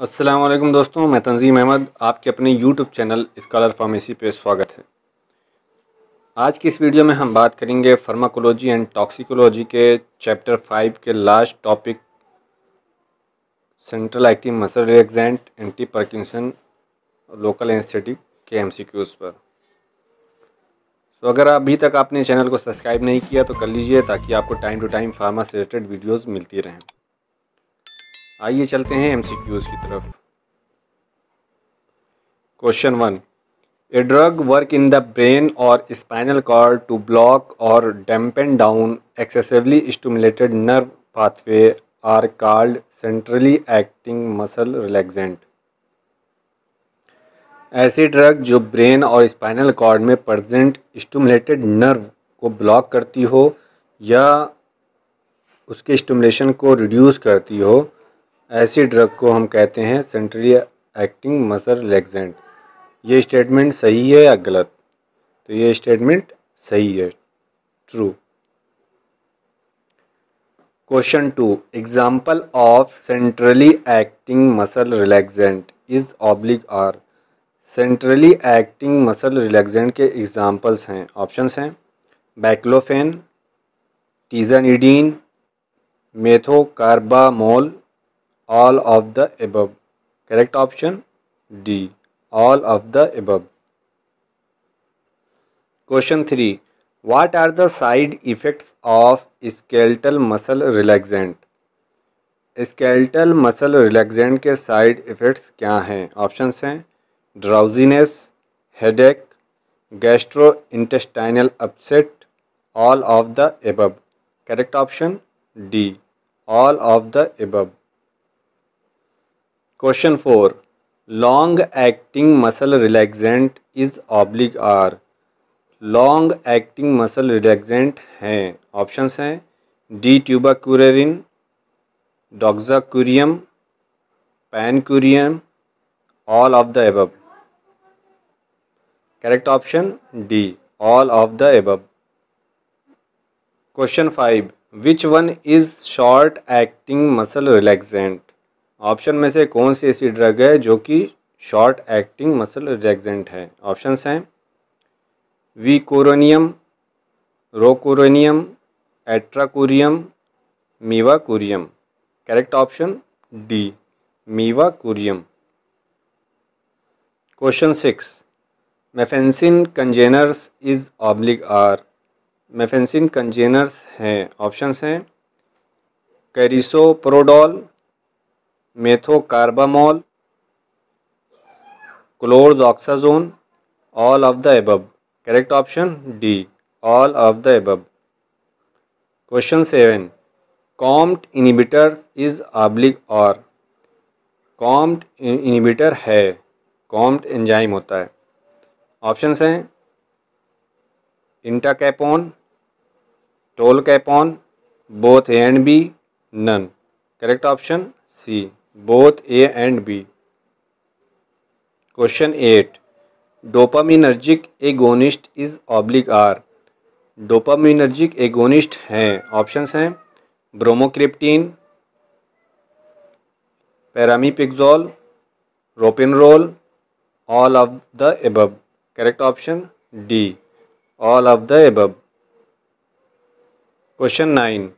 असलम दोस्तों मैं तंजीम अहमद आपके अपने यूट्यूब चैनल स्कॉलर फार्मेसी पे स्वागत है आज की इस वीडियो में हम बात करेंगे फार्माकोलॉजी एंड टॉक्सिकोलॉजी के चैप्टर फाइव के last topic central active muscle relaxant anti Parkinson local anaesthetic के एम पर तो अगर अभी तक आपने चैनल को सब्सक्राइब नहीं किया तो कर लीजिए ताकि आपको टाइम टू टाइम फार्मा से रिलेटेड वीडियोज़ मिलती रहें आइए चलते हैं एमसीक्यूज की तरफ question one a drug work in the brain और स्पाइनल कॉर्ड टू ब्लॉक और dampen down excessively stimulated nerve pathway are called centrally acting muscle relaxant ऐसे ड्रग जो ब्रेन और स्पाइनल कॉर्ड में प्रजेंट स्टमुलेटेड नर्व को block करती हो या उसके स्टमुलेशन को रिड्यूस करती हो ऐसी ड्रग को हम कहते हैं सेंट्रली एक्टिंग मसल रिलैक्सेंट ये स्टेटमेंट सही है या गलत तो ये स्टेटमेंट सही है true question two example of centrally acting muscle relaxant is oblique are centrally acting muscle relaxant के एग्जाम्पल्स हैं ऑप्शंस हैं baclofen tizanidine methocarbamol all of the above correct option D all of the above question three what are the side effects of skeletal muscle relaxant skeletal muscle relaxant के side effects क्या हैं option हैं drowsiness headache gastro intestinal upset all of the above correct option D all of the above question four long acting muscle relaxant is oblique are long acting muscle relaxant हैं options हैं d curium pan curium all of the above correct option D all of the above question five which one is short acting muscle relaxant option में से कौन सी ऐसी drug है जो कि शॉर्ट एक्टिंग मसल रिलैक्सेंट है ऑप्शंस हैं vecuronium rocuronium atracurium curium correct option d mivacurium question six mephenesin congeners is oblique are mephenesin congeners हैं ऑप्शंस हैं prodol methocarbamol chlorzoxazone all of the above correct option D all of the above question seven COMT inhibitor is oblique और COMT inhibitor है COMT enzyme होता है options हैं entacapone tolcapone both a and b none correct option C both a and b question eight dopaminergic agonist is oblique are dopaminergic agonist हैं options हैं bromocriptine pramipexole ropinirole all of the above correct option D all of the above question nine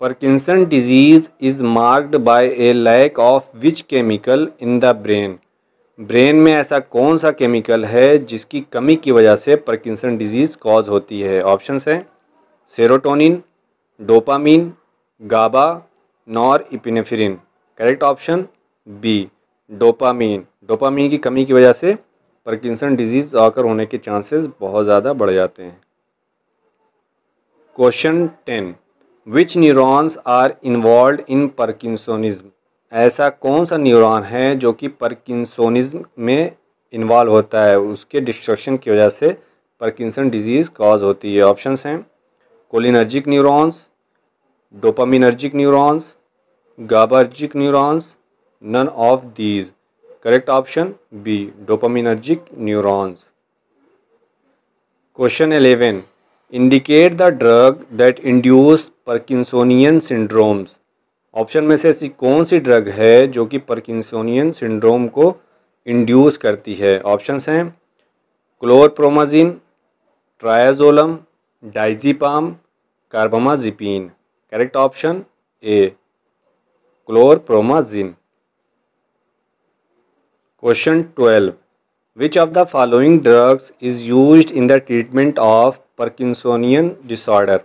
Parkinson disease is marked by a lack of which chemical in the brain brain में ऐसा कौन सा chemical है जिसकी कमी की वजह से परकिंसन डिजीज़ कॉज होती है ऑप्शंस हैं serotonin dopamine GABA norepinephrine correct option b dopamine dopamine की कमी की वजह से परकिंसन डिजीज़ आकर होने के चांसेस बहुत ज़्यादा बढ़ जाते हैं question ten which neurons are involve in parkinsonism ऐसा कौन सा न्यूरॉन है जो कि परकिसोनिज्म में इन्वॉल्व होता है उसके डिस्ट्रक्शन की वजह से परकिंसन डिजीज़ कॉज होती है ऑप्शंस हैं cholinergic neurons dopaminergic neurons GABAergic neurons none of these correct option b dopaminergic neurons question eleven indicate the drug that induce parkinsonian syndromes option में से ऐसी कौन सी ड्रग है जो कि परकिंसोनियन सिंड्रोम को इंड्यूस करती है ऑप्शंस हैं chlorpromazine triazolam diazepam carbamazepine correct option a chlorpromazine question twelve which of the following drugs is used in the treatment of parkinsonian disorder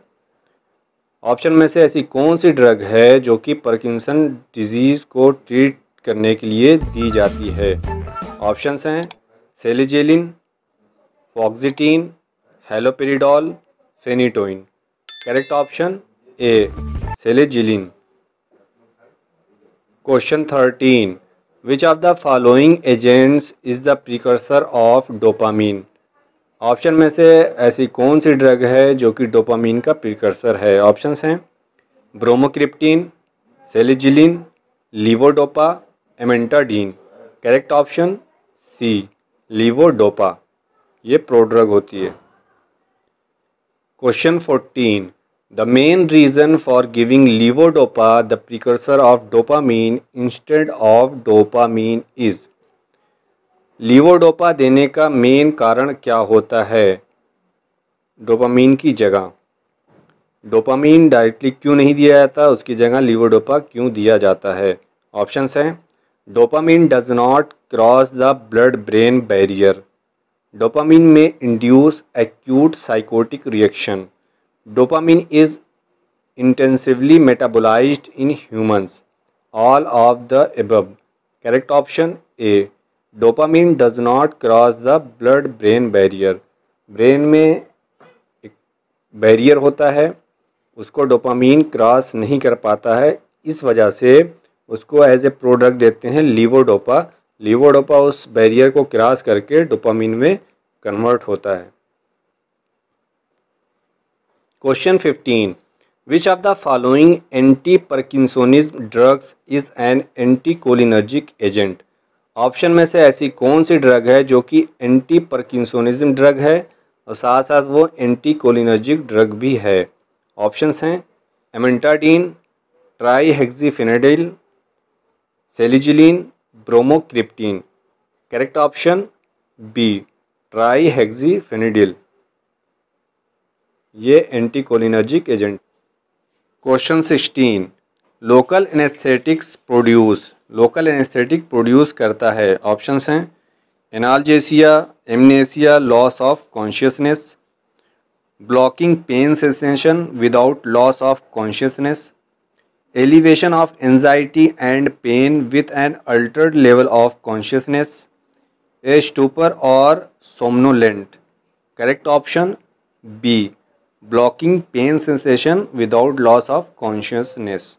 option में से ऐसी कौन सी ड्रग है जो कि परकिंसन डिजीज़ को ट्रीट करने के लिए दी जाती है ऑप्शंस हैं selegiline fluoxetine haloperidol phenytoin correct option a selegiline question thirteen which of the following agents is the precursor of dopamine option में से ऐसी कौन सी ड्रग है जो कि डोपामीन का प्रिकर्सर है ऑप्शंस हैं bromocriptine selegiline levodopa amantadine correct option c levodopa ये प्रोड्रग होती है question fourteen the main reason for giving levodopa the precursor of dopamine instant of dopamine is levodopa देने का मेन कारण क्या होता है डोपामीन की जगह डोपामीन डायरेक्टली क्यों नहीं दिया जाता उसकी जगह लीवोडोपा क्यों दिया जाता है ऑप्शंस हैं dopamine does not cross the blood brain barrier dopamine में induce acute psychotic reaction dopamine is intensively metabolised in humans all of the above correct option A dopamine does not cross the blood brain barrier brain में एक barrier होता है उसको dopamine cross नहीं कर पाता है इस वजह से उसको एज ए प्रोडक्ट देते हैं लीवोडोपा लीवोडोपा उस बैरियर को क्रॉस करके डोपामीन में कन्वर्ट होता है question fifteen which of the following anti parkinsonism drugs is an anticholinergic agent option में से ऐसी कौन सी ड्रग है जो कि एंटी परकिंसोनिज्म ड्रग है और साथ साथ वो एंटी कोलिनर्जिक ड्रग भी है ऑप्शंस हैं amantadine trihexyphenidyl selegiline bromocriptine correct option B trihexyphenidyl ये anticholinergic agent question sixteen local anaesthetics produce local anaesthetic produce करता है ऑप्शंस हैं analgesia amnesia loss of consciousness blocking pain sensation without loss of consciousness elevation of anxiety and pain with an altered level of consciousness a stupor और somnolent correct option B blocking pain sensation without loss of consciousness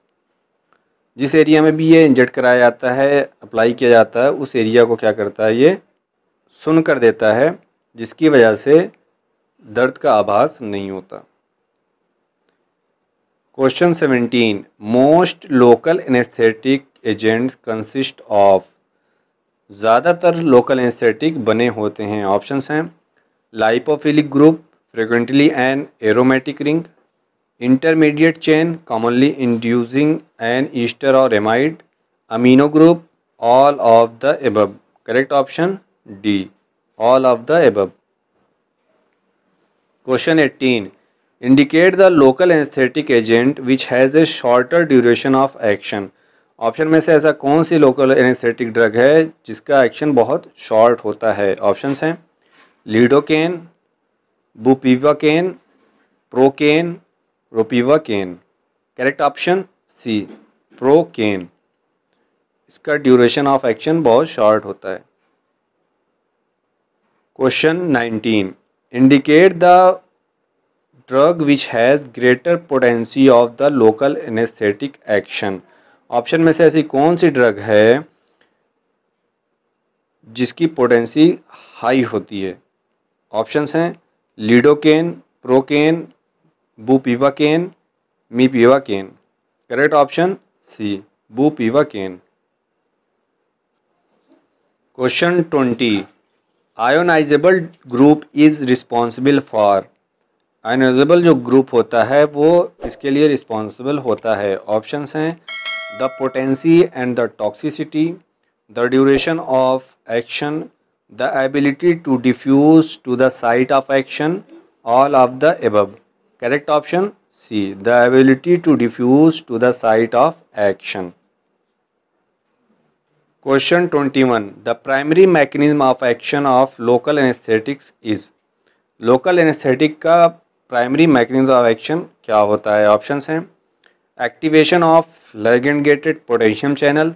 जिस area में भी ये inject कराया जाता है apply किया जाता है उस एरिया को क्या करता है ये सुन कर देता है जिसकी वजह से दर्द का आभास नहीं होता question seventeen most local anaesthetic agent consist of ज़्यादातर लोकल एनेस्थेटिक बने होते हैं ऑप्शंस हैं lipophilic group frequently and aromatic ring intermediate chain commonly inducing an ester और amide amino group all of the above correct option D all of the above question eighteen indicate the local anesthetic agent which has a shorter duration of action option में से ऐसा कौन सी local anaesthetic drug है जिसका action बहुत short होता है option हैं lidocaine bupivacaine procaine caine correct option C procaine इसका ड्यूरेशन ऑफ एक्शन बहुत शॉर्ट होता है question nineteen indicate the drug which has greater potency of the local anaesthetic action option में से ऐसी कौन सी ड्रग है जिसकी पोटेंसी हाई होती है ऑप्शंस हैं लीडोकेन प्रोकेन पीवा केन मी पीवा केन correct option C bupivacaine question twenty ionisable group is responsible for ionisable जो ग्रुप होता है वो इसके लिए रिस्पॉन्सिबल होता है ऑप्शन हैं the potency and the toxicity the duration of action the ability to diffuse to the site of action all of the above correct option C the ability to diffuse to the site of action question twenty one the primary mechanism of action of local anaesthetics is local anaesthetic का primary mechanism of action क्या होता है option हैं activation of ligand gated potassium channel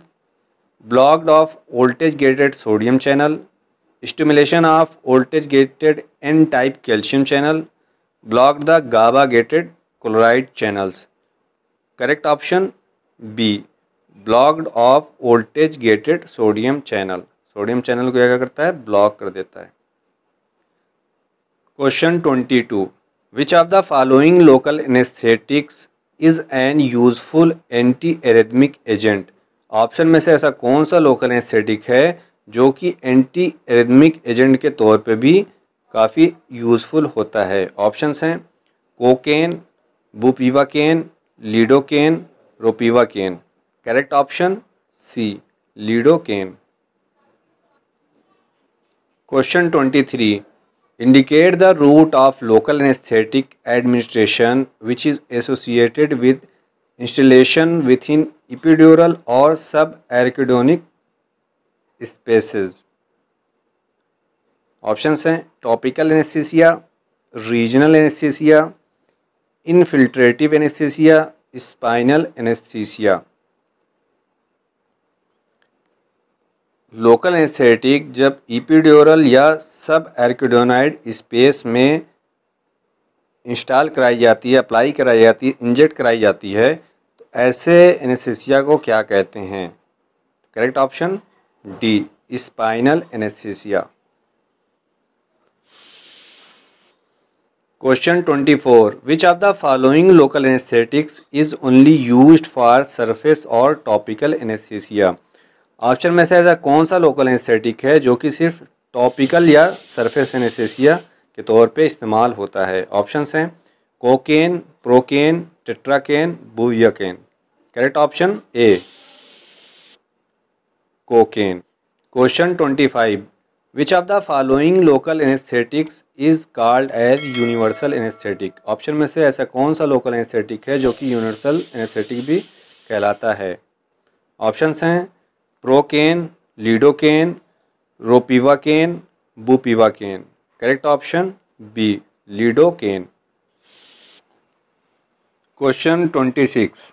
blocked of voltage gated sodium channel stimulation of voltage gated N type calcium channel blocked the GABA gated chloride channels correct option B Blocked of voltage gated sodium channel sodium channel को क्या करता है block कर देता है question twenty two which of the following local anaesthetics is an useful antiarrhythmic agent option में से ऐसा कौन सा लोकल एनेस्थेटिक है जो कि एंटी एरेदमिक एजेंट के तौर पर भी काफ़ी यूज़फुल होता है ऑप्शन हैं cocaine bupivacaine lidocaine caine correct option C lidocaine question twenty three indicate the route of local anaesthetic administration which is associated with installation with in epidural और subarachnoid spaces options हैं topical anaesthesia regional anaesthesia infiltrative anaesthesia spinal anaesthesia local anaesthetic जब epidural या सब एर्कोडोनाइड space में install कराई जाती है apply कराई जाती है इंजेक्ट कराई जाती है तो ऐसे एनेस्थीसिया को क्या कहते हैं correct option D spinal anaesthesia twenty 24. Which of the following local anaesthetics is only use for surface और टॉपिकल anesthesia? ऑप्शन में से ऐसा कौन सा लोकल एनेस्थेटिक है जो कि सिर्फ टॉपिकल या सरफेस एनेस्थेसिया के तौर पे इस्तेमाल होता है ऑप्शंस हैं cocaine procaine tetracaine bupivacaine correct option A cocaine question twenty five which of the following local anaesthetics is called as universal anaesthetic option में से ऐसा कौन सा लोकल एनेस्थेटिक है जो कि यूनिवर्सल एनेस्थेटिक भी कहलाता है ऑप्शंस हैं procaine lidocaine ropivacaine bupivacaine correct option B lidocaine question twenty six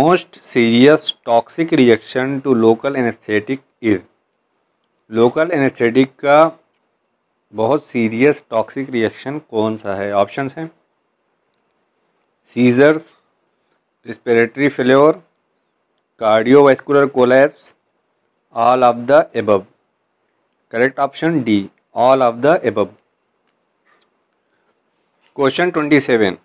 most serious toxic reaction to local anaesthetic is local anaesthetic का बहुत सीरियस टॉक्सिक रिएक्शन कौन सा है ऑप्शन हैं seizures respiratory failure cardiovascular collapse all of the above correct option D all of the above question twenty seven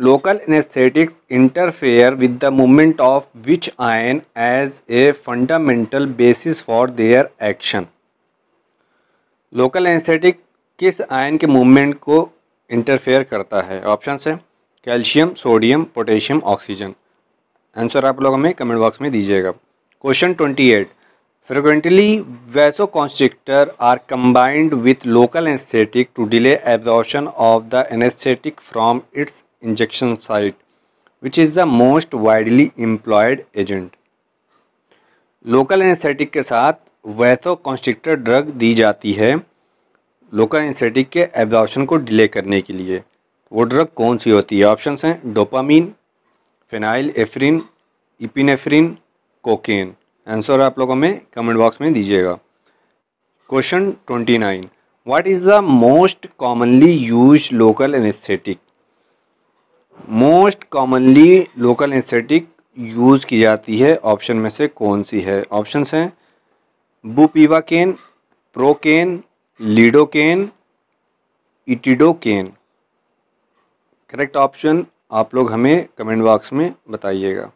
local anaesthetics interfere with the movement of which ion as a fundamental basis for their action local anaesthetic किस ion के movement को interfere करता है option है calcium sodium potassium oxygen answer आप लोग हमें comment box में दीजिएगा question twenty eight frequently vasoconstrictor are combined with local anaesthetic to delay absorption of the anaesthetic from its injection site which is the most widely employed agent local anaesthetic के साथ vasoconstrictor drug दी जाती है local anaesthetic के absorption को delay करने के लिए वो ड्रग कौन सी होती है ऑप्शन हैं dopamine phenylephrine epinephrine cocaine answer आप लोगों में कमेंट बॉक्स में दीजिएगा question twenty nine what is the most commonly use local anaesthetic most commonly local anaesthetic use की जाती है ऑप्शन में से कौन सी है ऑप्शन हैं bupivacaine procaine lidocaine etidocaine correct option आप लोग हमें कमेंट बॉक्स में बताइएगा